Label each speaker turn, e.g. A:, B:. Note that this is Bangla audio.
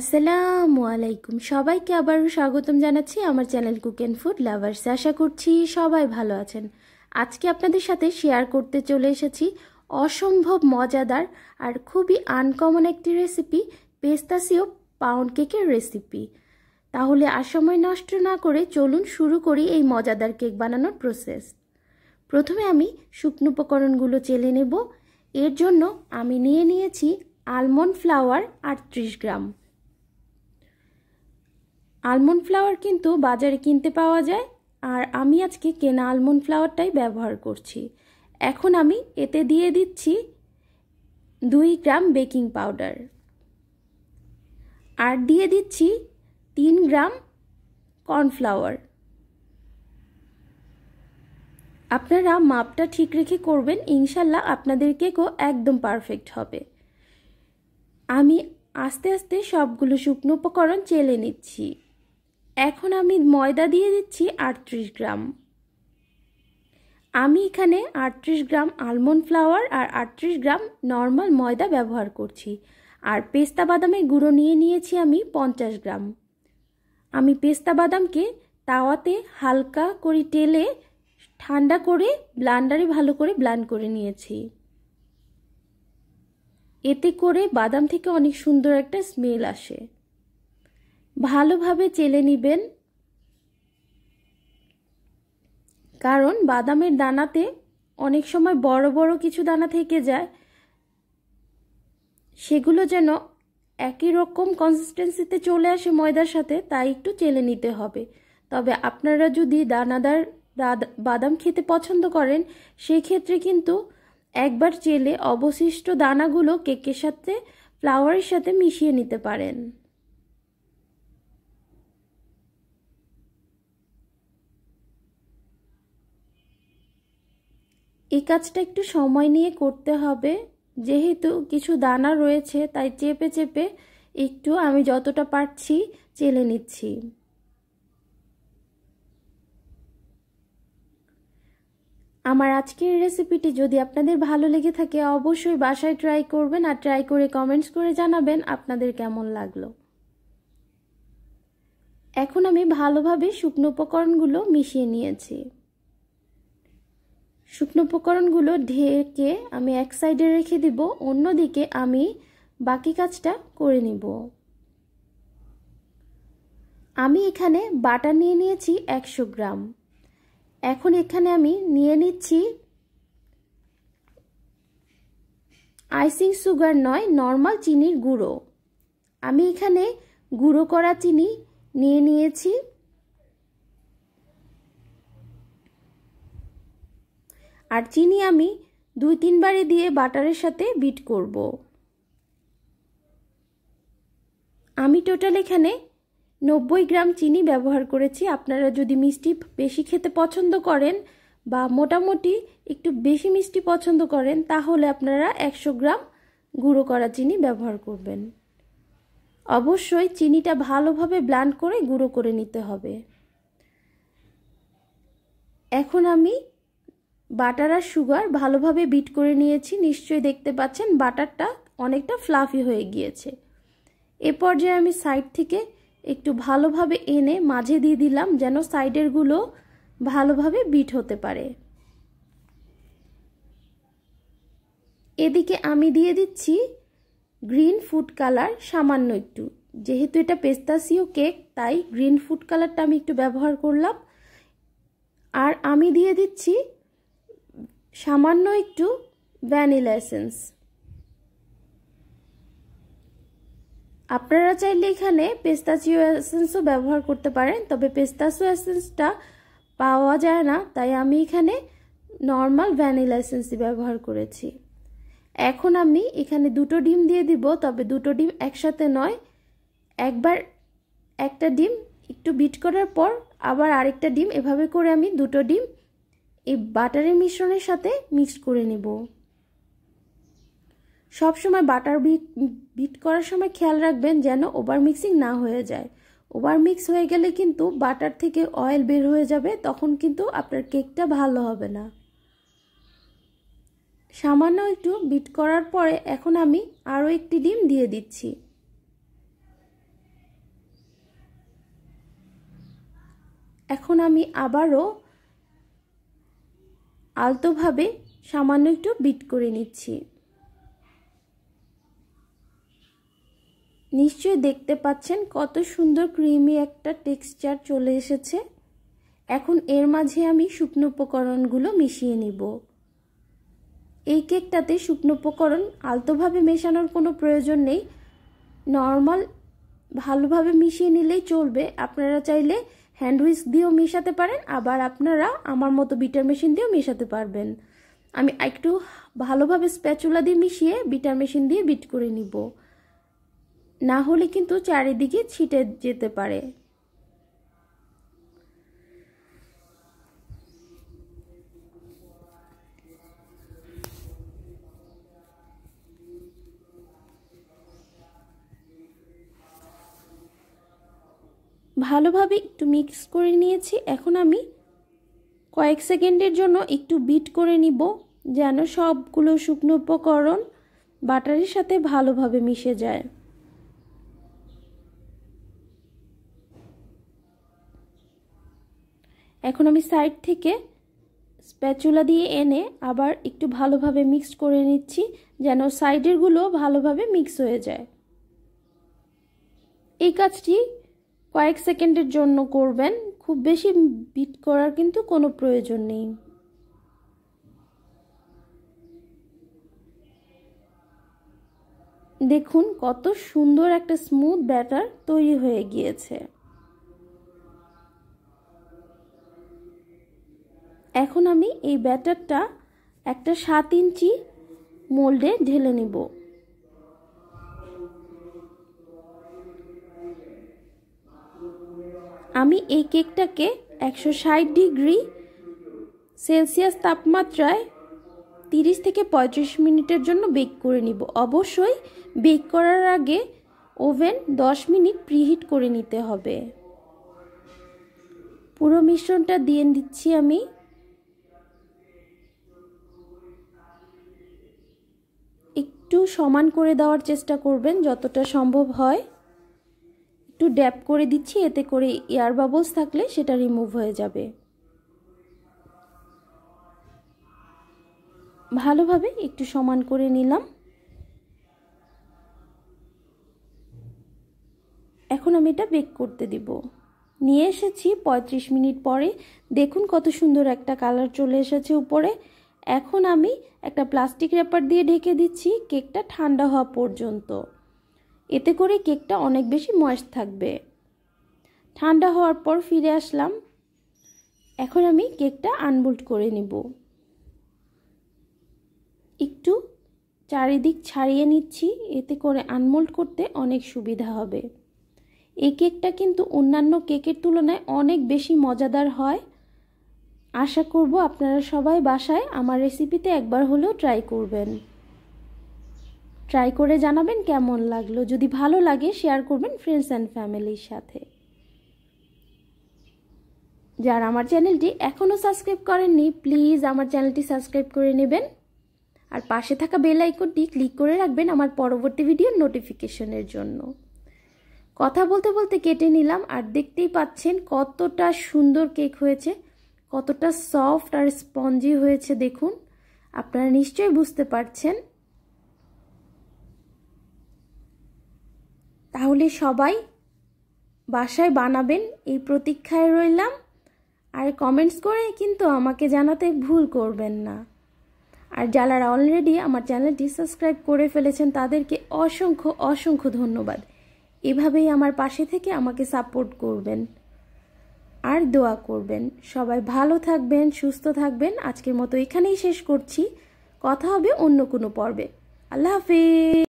A: আসসালামু আলাইকুম সবাইকে আবারও স্বাগতম জানাচ্ছি আমার channel cook and food lovers আশা করছি সবাই ভালো আছেন আজকে আপনাদের সাথে শেয়ার করতে চলে এসেছি অসম্ভব মজাদার আর খুবই আনকমন একটি রেসিপি পেস্তাসিও পাউন্ড কেকের রেসিপি তাহলে আর সময় নষ্ট না করে চলুন শুরু করি এই মজাদার কেক বানানোর প্রসেস প্রথমে আমি শুকনো উপকরণগুলো চেলে নেব এর জন্য আমি নিয়ে নিয়েছি আলমন্ড ফ্লাওয়ার আটত্রিশ গ্রাম আলমন্ড ফ্লাওয়ার কিন্তু বাজারে কিনতে পাওয়া যায় আর আমি আজকে কেনা আলমন্ড ফ্লাওয়ারটাই ব্যবহার করছি এখন আমি এতে দিয়ে দিচ্ছি দুই গ্রাম বেকিং পাউডার আর দিয়ে দিচ্ছি তিন গ্রাম কর্নফ্লাওয়ার আপনারা মাপটা ঠিক রেখে করবেন ইনশাল্লাহ আপনাদের কেকও একদম পারফেক্ট হবে আমি আস্তে আস্তে সবগুলো শুকনো উপকরণ চেলে নিচ্ছি এখন আমি ময়দা দিয়ে দিচ্ছি আটত্রিশ গ্রাম আমি এখানে আটত্রিশ গ্রাম আলমন্ড ফ্লাওয়ার আর আটত্রিশ গ্রাম নর্মাল ময়দা ব্যবহার করছি আর পেস্তা বাদামের গুঁড়ো নিয়ে নিয়েছি আমি পঞ্চাশ গ্রাম আমি পেস্তা বাদামকে তাওয়াতে হালকা করে টেলে ঠান্ডা করে ব্লান্ডারে ভালো করে ব্লান্ড করে নিয়েছি এতে করে বাদাম থেকে অনেক সুন্দর একটা স্মেল আসে ভালোভাবে চেলে নেবেন কারণ বাদামের দানাতে অনেক সময় বড় বড় কিছু দানা থেকে যায় সেগুলো যেন একই রকম কনসিস্টেন্সিতে চলে আসে ময়দার সাথে তাই একটু চেলে নিতে হবে তবে আপনারা যদি দানাদার বাদাম খেতে পছন্দ করেন সেই ক্ষেত্রে কিন্তু একবার চেলে অবশিষ্ট দানাগুলো কেকের সাথে ফ্লাওয়ারের সাথে মিশিয়ে নিতে পারেন এই কাজটা একটু সময় নিয়ে করতে হবে যেহেতু কিছু দানা রয়েছে তাই চেপে চেপে একটু আমি যতটা পারছি চেলে নিচ্ছি আমার আজকের রেসিপিটি যদি আপনাদের ভালো লেগে থাকে অবশ্যই বাসায় ট্রাই করবেন আর ট্রাই করে কমেন্টস করে জানাবেন আপনাদের কেমন লাগলো এখন আমি ভালোভাবে শুকনো উপকরণগুলো মিশিয়ে নিয়েছি শুকনো উপকরণগুলো ঢেকে আমি এক সাইডে রেখে দিব অন্যদিকে আমি বাকি কাজটা করে নিব আমি এখানে বাটার নিয়ে নিয়েছি একশো গ্রাম এখন এখানে আমি নিয়ে নিচ্ছি আইসিং সুগার নয় নর্মাল চিনির গুঁড়ো আমি এখানে গুঁড়ো করা চিনি নিয়ে নিয়েছি আর চিনি আমি দুই তিনবারে দিয়ে বাটারের সাথে বিট করব আমি টোটাল এখানে নব্বই গ্রাম চিনি ব্যবহার করেছি আপনারা যদি মিষ্টি বেশি খেতে পছন্দ করেন বা মোটামুটি একটু বেশি মিষ্টি পছন্দ করেন তাহলে আপনারা একশো গ্রাম গুঁড়ো করা চিনি ব্যবহার করবেন অবশ্যই চিনিটা ভালোভাবে ব্লান্ড করে গুঁড়ো করে নিতে হবে এখন আমি বাটার আর সুগার ভালোভাবে বিট করে নিয়েছি নিশ্চয়ই দেখতে পাচ্ছেন বাটারটা অনেকটা ফ্লাফি হয়ে গিয়েছে এ পর্যায়ে আমি সাইড থেকে একটু ভালোভাবে এনে মাঝে দিয়ে দিলাম যেন সাইডেরগুলো ভালোভাবে বিট হতে পারে এদিকে আমি দিয়ে দিচ্ছি গ্রিন ফুড কালার সামান্য একটু যেহেতু এটা পেস্তাসিও কেক তাই গ্রিন ফুড কালারটা আমি একটু ব্যবহার করলাম আর আমি দিয়ে দিচ্ছি সামান্য একটু ভ্যানিলা এসেন্স আপনারা চাইলে এখানে পেস্তাচিও এসেন্সও ব্যবহার করতে পারেন তবে পেস্তাচিও এসেন্সটা পাওয়া যায় না তাই আমি এখানে নর্মাল ভ্যানিলা এসেন্সই ব্যবহার করেছি এখন আমি এখানে দুটো ডিম দিয়ে দিব তবে দুটো ডিম একসাথে নয় একবার একটা ডিম একটু বিট করার পর আবার আরেকটা ডিম এভাবে করে আমি দুটো ডিম এই বাটারের মিশ্রণের সাথে মিক্সড করে নেব সবসময় বাটার বিট বিট করার সময় খেয়াল রাখবেন যেন ওভার মিক্সিং না হয়ে যায় ওভার মিক্স হয়ে গেলে কিন্তু বাটার থেকে অয়েল বের হয়ে যাবে তখন কিন্তু আপনার কেকটা ভালো হবে না সামান্য একটু বিট করার পরে এখন আমি আরও একটি ডিম দিয়ে দিচ্ছি এখন আমি আবারও আলতোভাবে সামান্য একটু বিট করে নিচ্ছি নিশ্চয়ই দেখতে পাচ্ছেন কত সুন্দর ক্রিমি একটা টেক্সচার চলে এসেছে এখন এর মাঝে আমি শুকনো উপকরণগুলো মিশিয়ে নিব এই কেকটাতে শুকনো উপকরণ আলতোভাবে মেশানোর কোনো প্রয়োজন নেই নর্মাল ভালোভাবে মিশিয়ে নিলেই চলবে আপনারা চাইলে হ্যান্ড হুইস দিয়েও মেশাতে পারেন আবার আপনারা আমার মতো বিটার মেশিন দিয়েও মেশাতে পারবেন আমি একটু ভালোভাবে স্প্যাচুলা দিয়ে মিশিয়ে বিটার মেশিন দিয়ে বিট করে নিব না হলে কিন্তু চারিদিকে ছিটে যেতে পারে ভালোভাবে একটু মিক্স করে নিয়েছি এখন আমি কয়েক সেকেন্ডের জন্য একটু বিট করে নিব যেন সবগুলো শুকনো উপকরণ বাটারের সাথে ভালোভাবে মিশে যায় এখন আমি সাইড থেকে স্প্যাচুলা দিয়ে এনে আবার একটু ভালোভাবে মিক্স করে নিচ্ছি যেন সাইডেরগুলো ভালোভাবে মিক্স হয়ে যায় এই কাজটি কয়েক সেকেন্ডের জন্য করবেন খুব বেশি বিট করার কিন্তু কোনো প্রয়োজন নেই দেখুন কত সুন্দর একটা স্মুথ ব্যাটার তৈরি হয়ে গিয়েছে এখন আমি এই ব্যাটারটা একটা সাত ইঞ্চি মোল্ডে ঢেলে নিব আমি এই কেকটাকে একশো ডিগ্রি সেলসিয়াস তাপমাত্রায় তিরিশ থেকে পঁয়ত্রিশ মিনিটের জন্য বেক করে নিব অবশ্যই বেক করার আগে ওভেন 10 মিনিট প্রিহিট করে নিতে হবে পুরো মিশ্রণটা দিয়ে দিচ্ছি আমি একটু সমান করে দেওয়ার চেষ্টা করবেন যতটা সম্ভব হয় একটু ড্যাপ করে দিচ্ছি এতে করে এয়ার বাবলস থাকলে সেটা রিমুভ হয়ে যাবে ভালোভাবে একটু সমান করে নিলাম এখন আমি এটা বেক করতে দিব নিয়ে এসেছি ৩৫ মিনিট পরে দেখুন কত সুন্দর একটা কালার চলে এসেছে উপরে এখন আমি একটা প্লাস্টিক র্যাপার দিয়ে ঢেকে দিচ্ছি কেকটা ঠান্ডা হওয়া পর্যন্ত এতে করে কেকটা অনেক বেশি ময়েস্ট থাকবে ঠান্ডা হওয়ার পর ফিরে আসলাম এখন আমি কেকটা আনবোল্ট করে নিব একটু চারিদিক ছাড়িয়ে নিচ্ছি এতে করে আনমোল্ড করতে অনেক সুবিধা হবে এই কেকটা কিন্তু অন্যান্য কেকের তুলনায় অনেক বেশি মজাদার হয় আশা করব আপনারা সবাই বাসায় আমার রেসিপিতে একবার হলেও ট্রাই করবেন ট্রাই করে জানাবেন কেমন লাগলো যদি ভালো লাগে শেয়ার করবেন ফ্রেন্ডস অ্যান্ড ফ্যামিলির সাথে যারা আমার চ্যানেলটি এখনও সাবস্ক্রাইব করেননি প্লিজ আমার চ্যানেলটি সাবস্ক্রাইব করে নেবেন আর পাশে থাকা বেল আইকনটি ক্লিক করে রাখবেন আমার পরবর্তী ভিডিওর নোটিফিকেশনের জন্য কথা বলতে বলতে কেটে নিলাম আর দেখতেই পাচ্ছেন কতটা সুন্দর কেক হয়েছে কতটা সফট আর স্পঞ্জি হয়েছে দেখুন আপনারা নিশ্চয়ই বুঝতে পারছেন তাহলে সবাই বাসায় বানাবেন এই প্রতীক্ষায় রইলাম আর কমেন্টস করে কিন্তু আমাকে জানাতে ভুল করবেন না আর যারা অলরেডি আমার চ্যানেলটি সাবস্ক্রাইব করে ফেলেছেন তাদেরকে অসংখ্য অসংখ্য ধন্যবাদ এভাবেই আমার পাশে থেকে আমাকে সাপোর্ট করবেন আর দোয়া করবেন সবাই ভালো থাকবেন সুস্থ থাকবেন আজকের মতো এখানেই শেষ করছি কথা হবে অন্য কোনো পর্বে আল্লাহ হাফিজ